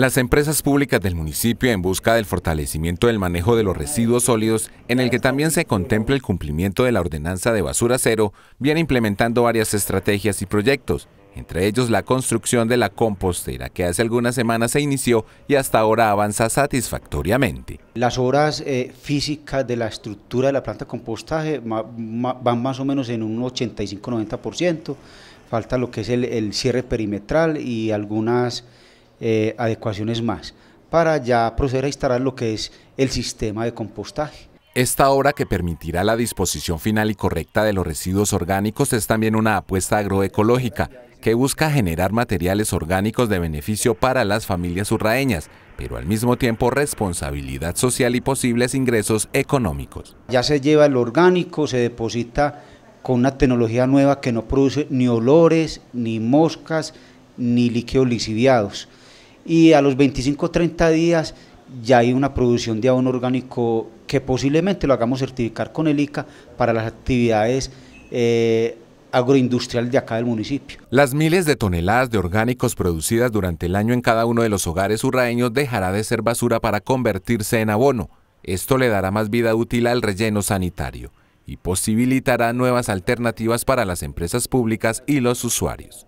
las empresas públicas del municipio en busca del fortalecimiento del manejo de los residuos sólidos, en el que también se contempla el cumplimiento de la ordenanza de basura cero, vienen implementando varias estrategias y proyectos, entre ellos la construcción de la compostera que hace algunas semanas se inició y hasta ahora avanza satisfactoriamente. Las obras eh, físicas de la estructura de la planta de compostaje van más o menos en un 85-90%, falta lo que es el cierre perimetral y algunas eh, adecuaciones más para ya proceder a instalar lo que es el sistema de compostaje. Esta obra que permitirá la disposición final y correcta de los residuos orgánicos es también una apuesta agroecológica que busca generar materiales orgánicos de beneficio para las familias urraeñas, pero al mismo tiempo responsabilidad social y posibles ingresos económicos. Ya se lleva el orgánico, se deposita con una tecnología nueva que no produce ni olores, ni moscas, ni líquidos lisiviados y a los 25 o 30 días ya hay una producción de abono orgánico que posiblemente lo hagamos certificar con el ICA para las actividades eh, agroindustriales de acá del municipio. Las miles de toneladas de orgánicos producidas durante el año en cada uno de los hogares urraeños dejará de ser basura para convertirse en abono. Esto le dará más vida útil al relleno sanitario y posibilitará nuevas alternativas para las empresas públicas y los usuarios.